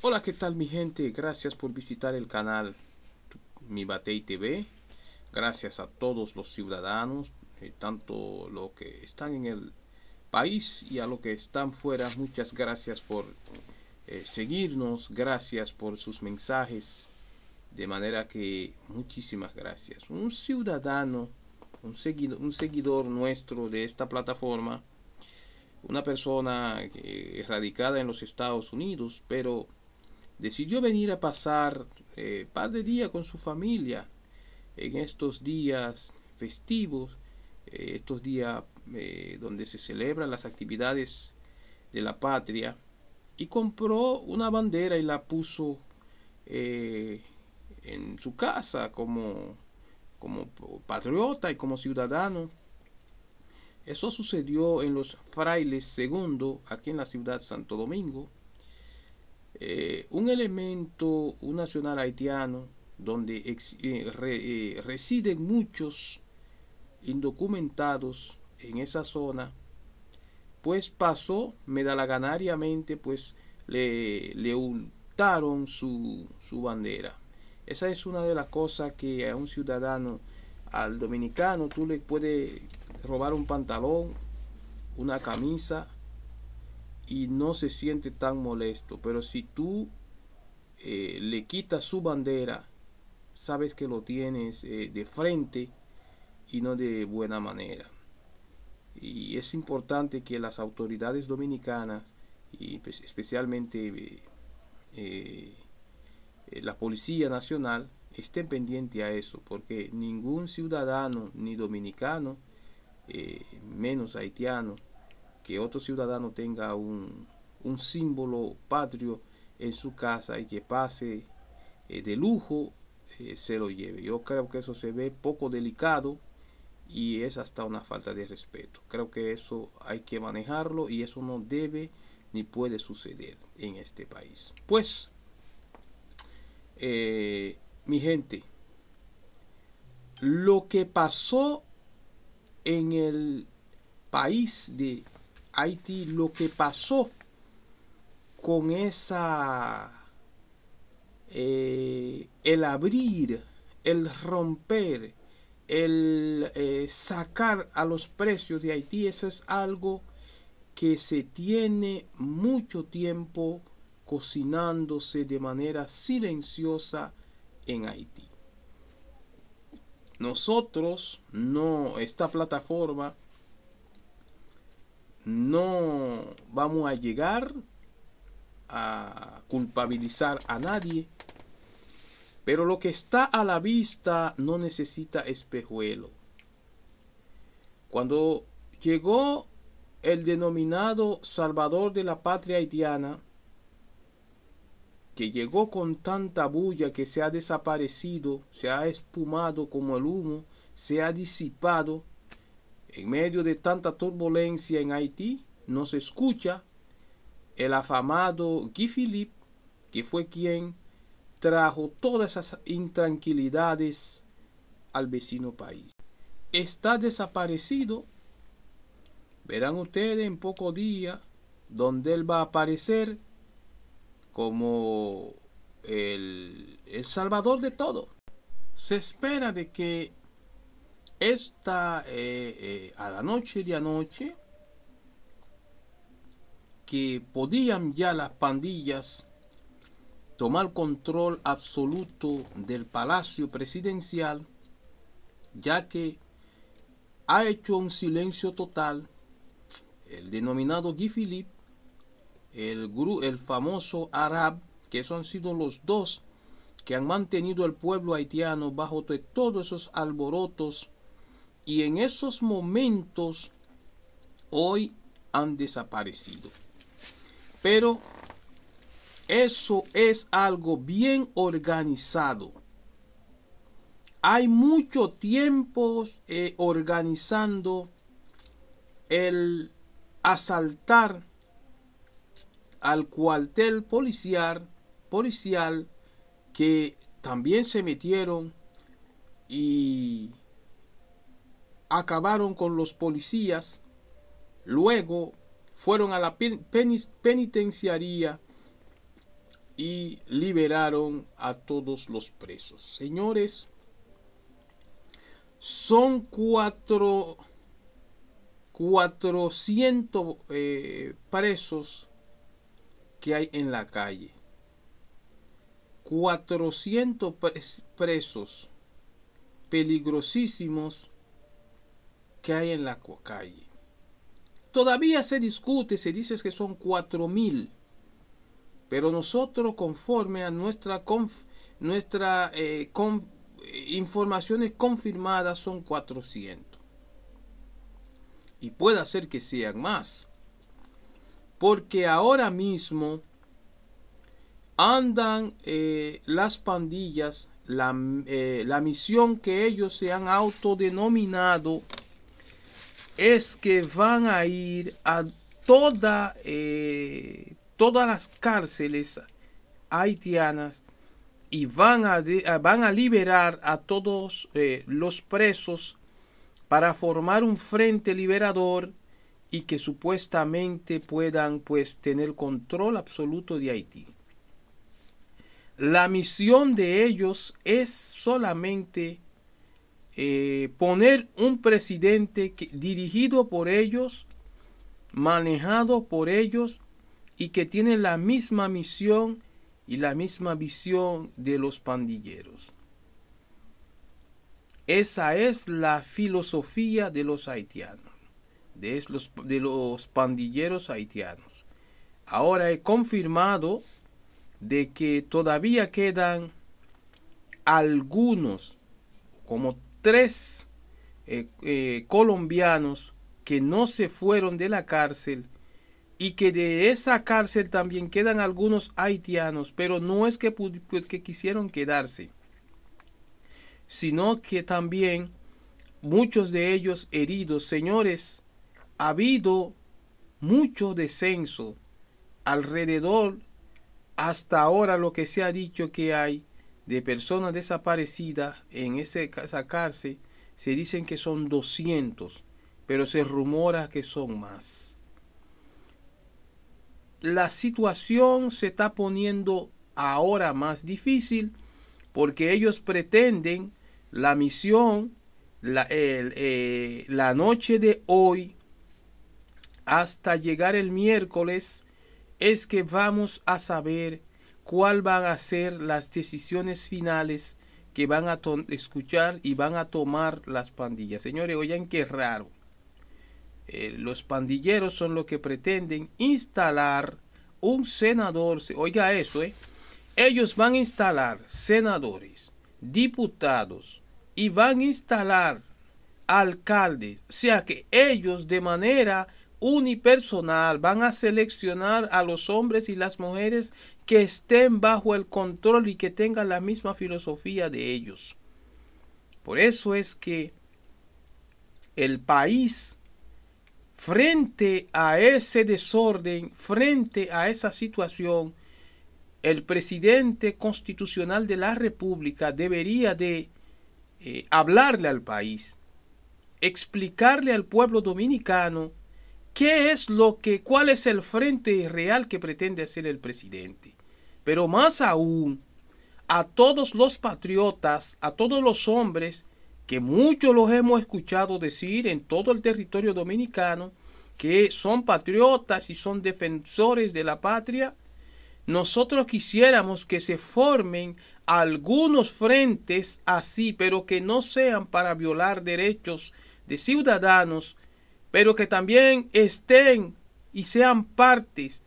Hola, ¿qué tal mi gente? Gracias por visitar el canal Mi y TV. Gracias a todos los ciudadanos, eh, tanto los que están en el país y a los que están fuera. Muchas gracias por eh, seguirnos, gracias por sus mensajes. De manera que muchísimas gracias. Un ciudadano, un, seguido, un seguidor nuestro de esta plataforma, una persona eh, radicada en los Estados Unidos, pero decidió venir a pasar eh, par de con su familia en estos días festivos, eh, estos días eh, donde se celebran las actividades de la patria, y compró una bandera y la puso eh, en su casa como, como patriota y como ciudadano. Eso sucedió en los frailes segundo, aquí en la ciudad de Santo Domingo, eh, un elemento, un nacional haitiano, donde eh, eh, residen muchos indocumentados en esa zona, pues pasó medalaganariamente, pues le, le su, su bandera. Esa es una de las cosas que a un ciudadano, al dominicano, tú le puedes robar un pantalón, una camisa, y no se siente tan molesto. Pero si tú eh, le quitas su bandera, sabes que lo tienes eh, de frente y no de buena manera. Y es importante que las autoridades dominicanas, y pues, especialmente eh, la Policía Nacional, estén pendientes a eso, porque ningún ciudadano, ni dominicano, menos haitiano, que otro ciudadano tenga un, símbolo patrio en su casa y que pase eh, de lujo, eh, se lo lleve. Yo creo que eso se ve poco delicado y es hasta una falta de respeto. Creo que eso hay que manejarlo y eso no debe ni puede suceder en este país. Pues, eh, mi gente, lo que pasó en el país de Haití, lo que pasó con esa... Eh, el abrir, el romper, el eh, sacar a los precios de Haití, eso es algo que se tiene mucho tiempo cocinándose de manera silenciosa en Haití. Nosotros, no, esta plataforma no vamos a llegar a culpabilizar a nadie, pero lo que está a la vista no necesita espejuelo. Cuando llegó el denominado Salvador de la patria haitiana, que llegó con tanta bulla que se ha desaparecido, se ha espumado como el humo, se ha disipado, en medio de tanta turbulencia en Haití, no se escucha el afamado Guy Philippe, que fue quien trajo todas esas intranquilidades al vecino país. Está desaparecido. Verán ustedes en poco día donde él va a aparecer como el, el salvador de todo. Se espera de que esta eh, eh, a la noche de anoche que podían ya las pandillas tomar control absoluto del palacio presidencial ya que ha hecho un silencio total el denominado Guy Philippe el, el famoso Arab que son sido los dos que han mantenido al pueblo haitiano bajo todos esos alborotos y en esos momentos hoy han desaparecido. Pero eso es algo bien organizado. Hay mucho tiempo eh, organizando el asaltar al cuartel policial, policial que también se metieron y acabaron con los policías, luego fueron a la penitenciaría y liberaron a todos los presos. Señores, son cuatro, 400 eh, presos que hay en la calle. 400 presos peligrosísimos que hay en la calle. Todavía se discute, se dice que son 4.000, pero nosotros conforme a nuestra, con nuestra eh, eh, informaciones confirmadas son 400. Y puede ser que sean más. Porque ahora mismo andan eh, las pandillas, la, la misión que ellos se han autodenominado es que van a ir a toda, eh, todas las cárceles haitianas y van a, van a liberar a todos eh, los presos para formar un frente liberador y que supuestamente puedan pues tener control absoluto de Haití. La misión de ellos es solamente eh, poner un presidente dirigido por ellos, manejado por ellos y que tiene la misma misión y la misma visión de los pandilleros. Esa es la filosofía de los haitianos, de los, de los pandilleros haitianos. Ahora he confirmado de que todavía quedan algunos, como tres eh, eh, colombianos que no se fueron de la cárcel y que de esa cárcel también quedan algunos haitianos, pero no es que, pues, que quisieron quedarse, sino que también muchos de ellos heridos. Señores, ha habido mucho descenso alrededor hasta ahora lo que se ha dicho que hay de personas desaparecidas en ese, esa cárcel se dicen que son 200, pero se rumora que son más. La situación se está poniendo ahora más difícil porque ellos pretenden la misión la, el, eh, la noche de hoy hasta llegar el miércoles es que vamos a saber cuál van a ser las decisiones finales que van a escuchar y van a tomar las pandillas. Señores, oigan qué raro. Eh, los pandilleros son los que pretenden instalar un senador. Oiga eso, eh. Ellos van a instalar senadores, diputados y van a instalar alcaldes. O sea que ellos de manera unipersonal. Van a seleccionar a los hombres y las mujeres que estén bajo el control y que tengan la misma filosofía de ellos. Por eso es que el país, frente a ese desorden, frente a esa situación, el presidente constitucional de la República debería de eh, hablarle al país, explicarle al pueblo dominicano es lo que, cuál es el frente real que pretende hacer el presidente. Pero más aún, a todos los patriotas, a todos los hombres, que muchos los hemos escuchado decir en todo el territorio dominicano, que son patriotas y son defensores de la patria, nosotros quisiéramos que se formen algunos frentes así, pero que no sean para violar derechos de ciudadanos, pero que también estén y sean partes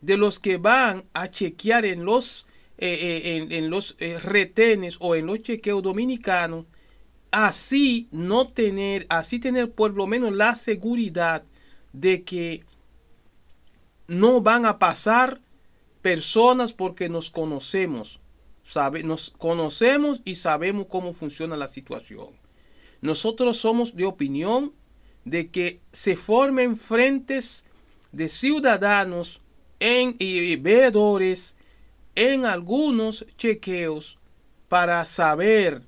de los que van a chequear en los, eh, eh, en, los eh, retenes o en los chequeos dominicanos, así no tener, así tener por lo menos la seguridad de que no van a pasar personas porque nos conocemos, nos conocemos y sabemos cómo funciona la situación. Nosotros somos de opinión de que se formen frentes de ciudadanos en, y veedores en algunos chequeos para saber,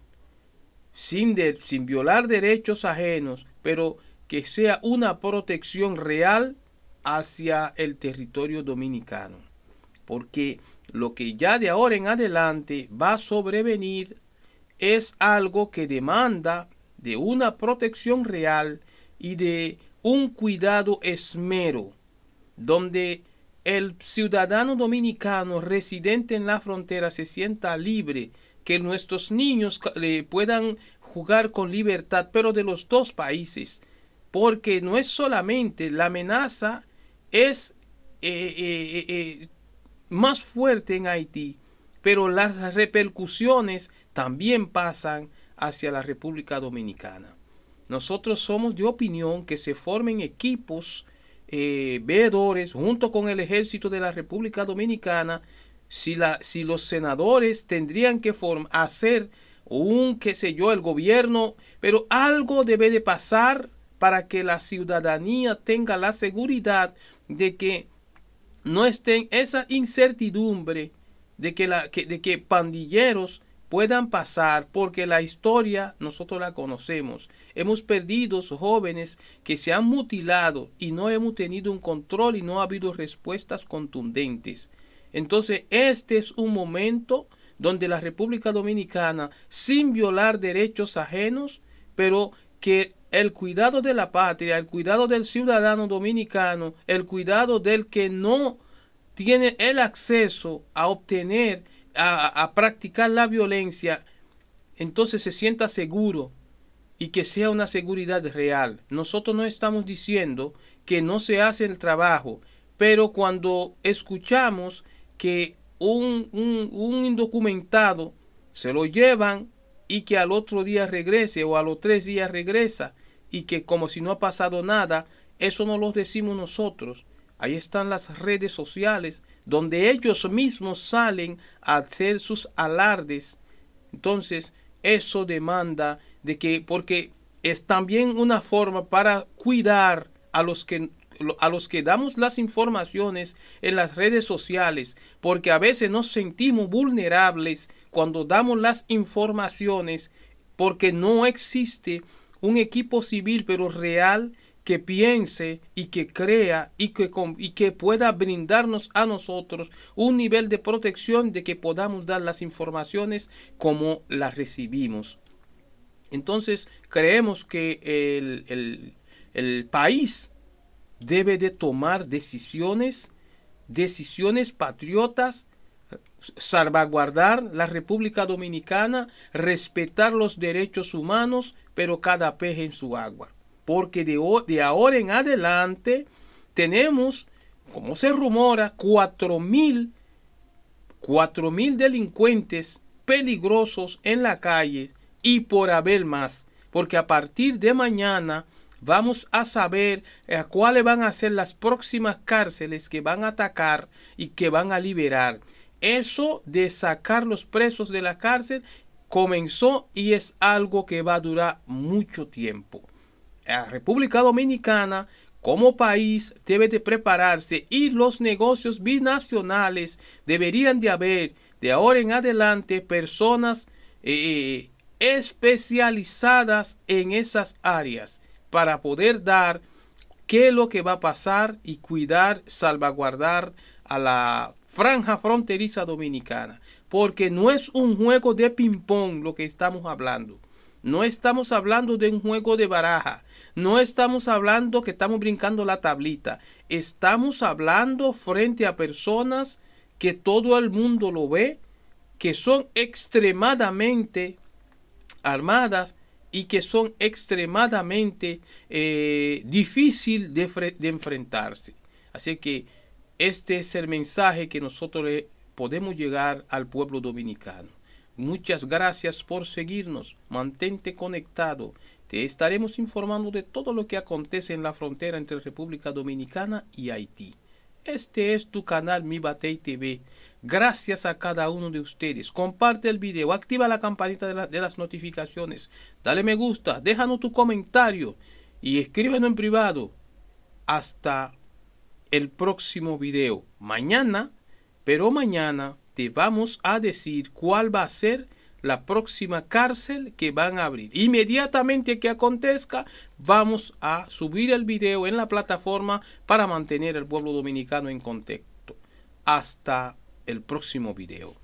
sin, sin violar derechos ajenos, pero que sea una protección real hacia el territorio dominicano. Porque lo que ya de ahora en adelante va a sobrevenir es algo que demanda de una protección real y de un cuidado esmero, donde el ciudadano dominicano residente en la frontera se sienta libre, que nuestros niños puedan jugar con libertad, pero de los dos países, porque no es solamente la amenaza, es eh, eh, eh, más fuerte en Haití, pero las repercusiones también pasan hacia la República Dominicana. Nosotros somos de opinión que se formen equipos eh, veedores junto con el ejército de la República Dominicana. Si, la, si los senadores tendrían que hacer un, qué sé yo, el gobierno, pero algo debe de pasar para que la ciudadanía tenga la seguridad de que no estén esa incertidumbre de que, la, de que pandilleros puedan pasar porque la historia nosotros la conocemos. Hemos perdido jóvenes que se han mutilado y no hemos tenido un control y no ha habido respuestas contundentes. Entonces este es un momento donde la República Dominicana, sin violar derechos ajenos, pero que el cuidado de la patria, el cuidado del ciudadano dominicano, el cuidado del que no tiene el acceso a obtener a, practicar la violencia, entonces se sienta seguro y que sea una seguridad real. Nosotros no estamos diciendo que no se hace el trabajo, pero cuando escuchamos que un, un, un, indocumentado se lo llevan y que al otro día regrese o a los tres días regresa y que como si no ha pasado nada, eso no lo decimos nosotros. Ahí están las redes sociales donde ellos mismos salen a hacer sus alardes. Entonces, eso demanda de que, porque es también una forma para cuidar a los que a los que damos las informaciones en las redes sociales, porque a veces nos sentimos vulnerables cuando damos las informaciones, porque no existe un equipo civil pero real que piense y que crea y que, y que pueda brindarnos a nosotros un nivel de protección de que podamos dar las informaciones como las recibimos. Entonces creemos que el, el, el país debe de tomar decisiones, decisiones patriotas, salvaguardar la República Dominicana, respetar los derechos humanos, pero cada pez en su agua porque de, de ahora en adelante tenemos, como se rumora, 4.000 delincuentes peligrosos en la calle y por haber más, porque a partir de mañana vamos a saber a eh, cuáles van a ser las próximas cárceles que van a atacar y que van a liberar. Eso de sacar los presos de la cárcel comenzó y es algo que va a durar mucho tiempo la República Dominicana como país debe de prepararse y los negocios binacionales deberían de haber de ahora en adelante personas eh, especializadas en esas áreas para poder dar qué es lo que va a pasar y cuidar, salvaguardar a la franja fronteriza dominicana. Porque no es un juego de ping-pong lo que estamos hablando. No estamos hablando de un juego de baraja. No estamos hablando que estamos brincando la tablita. Estamos hablando frente a personas que todo el mundo lo ve, que son extremadamente armadas y que son extremadamente difíciles eh, difícil de, de enfrentarse. Así que este es el mensaje que nosotros le podemos llegar al pueblo dominicano. Muchas gracias por seguirnos. Mantente conectado. Te estaremos informando de todo lo que acontece en la frontera entre República Dominicana y Haití. Este es tu canal Mi Batey TV. Gracias a cada uno de ustedes. Comparte el video, activa la campanita de, las notificaciones, dale me gusta, déjanos tu comentario y escríbenos en privado. Hasta el próximo video. Mañana, pero mañana te vamos a decir cuál va a ser la próxima cárcel que van a abrir. Inmediatamente que acontezca, vamos a subir el video en la plataforma para mantener al pueblo dominicano en contexto. Hasta el próximo video.